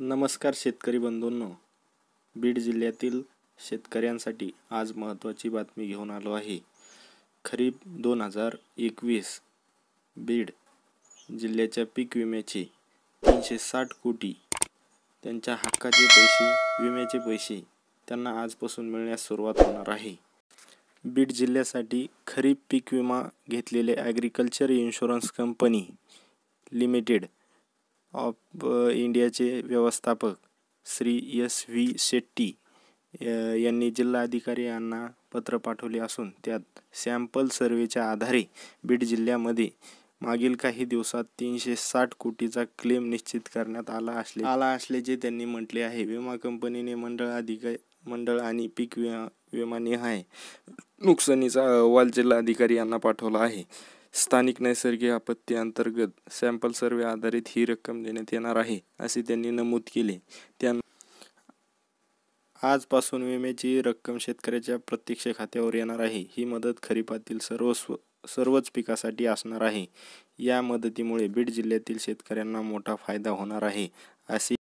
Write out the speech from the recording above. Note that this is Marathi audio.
नमस्कार शेतकरी बंधूंनो बीड जिल्ह्यातील शेतकऱ्यांसाठी आज महत्त्वाची बातमी घेऊन आलो आहे खरीप दोन हजार एकवीस बीड जिल्ह्याच्या पीक विम्याचे तीनशे साठ कोटी त्यांच्या हक्काचे पैसे विम्याचे पैसे त्यांना आजपासून मिळण्यास सुरुवात होणार आहे बीड जिल्ह्यासाठी खरीप पीक विमा घेतलेले agriculture insurance company limited of इंडियाचे व्यवस्थापक श्री एस व्ही शेट्टी यांनी जिल्हाधिकारी यांना पत्र पाठवले असून त्यात सॅम्पल सर्वेच्या आधारे बीड जिल्ह्यामध्ये मागील काही दिवसात तीनशे साठ कोटीचा क्लेम निश्चित करण्यात आला असले आला असल्याचे त्यांनी म्हटले आहे विमा कंपनीने मंडळ अधिका मंडळ आणि पीक विमा विमा निहाय नुकसानीचा अहवाल जिल्हाधिकारी यांना पाठवला आहे स्थानिक नैसर्गिक आपत्ती अंतर्गत सॅम्पल सर्वे आधारित ही रक्कम देण्यात येणार आहे असे त्यांनी नमूद केले त्या आजपासून विम्याची रक्कम शेतकऱ्याच्या प्रत्यक्ष खात्यावर येणार आहे ही मदत खरीपातील सर्व सर्वच पिकासाठी असणार आहे या मदतीमुळे बीड जिल्ह्यातील शेतकऱ्यांना मोठा फायदा होणार आहे असे